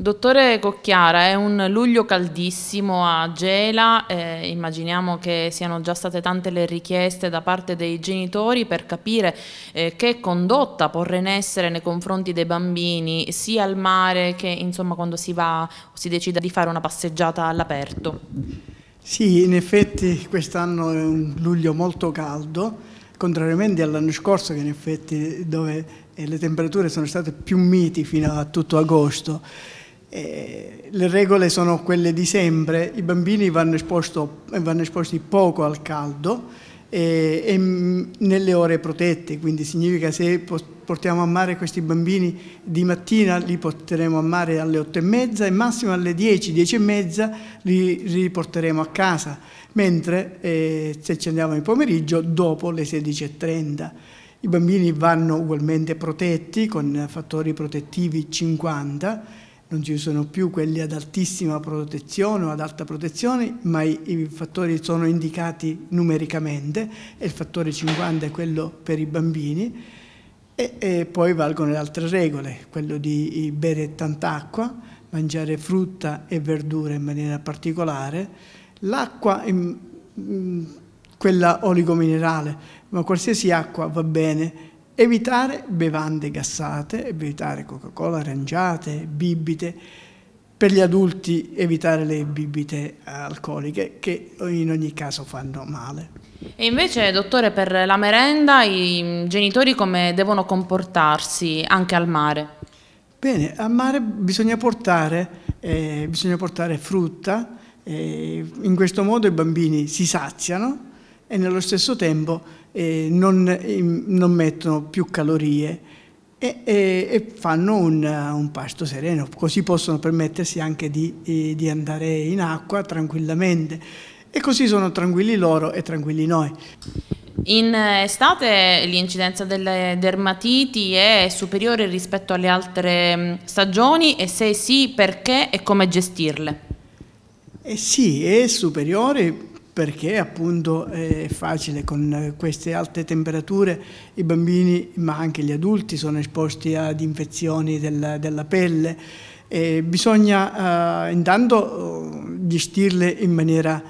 Dottore Cocchiara, è un luglio caldissimo a Gela, eh, immaginiamo che siano già state tante le richieste da parte dei genitori per capire eh, che condotta porre in essere nei confronti dei bambini sia al mare che insomma, quando si va o si decide di fare una passeggiata all'aperto. Sì, in effetti quest'anno è un luglio molto caldo, contrariamente all'anno scorso che in effetti dove eh, le temperature sono state più miti fino a tutto agosto. Eh, le regole sono quelle di sempre, i bambini vanno, esposto, vanno esposti poco al caldo eh, e mm, nelle ore protette, quindi significa se portiamo a mare questi bambini di mattina li porteremo a mare alle 8 e mezza e massimo alle 10, 10 e mezza li riporteremo a casa, mentre eh, se ci andiamo in pomeriggio dopo le 16.30. I bambini vanno ugualmente protetti con fattori protettivi 50 non ci sono più quelli ad altissima protezione o ad alta protezione, ma i, i, fattori sono indicati numericamente e il fattore 50 è quello per i bambini e, e poi valgono le altre regole, quello di bere tanta acqua, mangiare frutta e verdure in maniera particolare, l'acqua, quella oligominerale, ma qualsiasi acqua va bene evitare bevande gassate, evitare Coca-Cola, arrangiate, bibite. Per gli adulti evitare le bibite eh, alcoliche che in ogni caso fanno male. E invece, dottore, per la merenda i genitori come devono comportarsi anche al mare? Bene, al mare bisogna portare, eh, bisogna portare frutta, eh, in questo modo i bambini si saziano e nello stesso tempo eh, non, non, mettono più calorie e, e, e fanno un, un, pasto sereno, così possono permettersi anche di, eh, di andare in acqua tranquillamente e così sono tranquilli loro e tranquilli noi. In eh, estate l'incidenza delle dermatiti è superiore rispetto alle altre mm, stagioni e se sì perché e come gestirle? Eh sì, è superiore perché appunto è facile con queste alte temperature i bambini ma anche gli adulti sono esposti ad infezioni della, della pelle e bisogna eh, intanto gestirle in maniera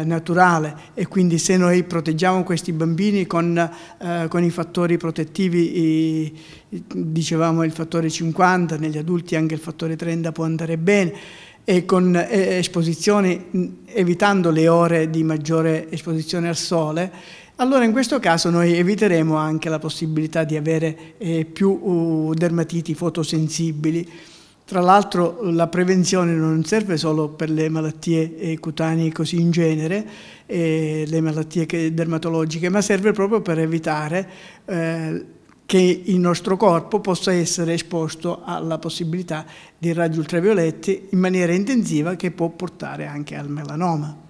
eh, naturale e quindi se noi proteggiamo questi bambini con, eh, con i fattori protettivi, i, dicevamo il fattore 50, negli adulti anche il fattore 30 può andare bene, e con eh, esposizioni evitando le ore di maggiore esposizione al sole, allora in questo caso noi eviteremo anche la possibilità di avere eh, più uh, dermatiti fotosensibili. Tra l'altro la prevenzione non serve solo per le malattie eh, cutanee così in genere, eh, le malattie dermatologiche, ma serve proprio per evitare eh, che il nostro corpo possa essere esposto alla possibilità di raggi ultravioletti in maniera intensiva che può portare anche al melanoma.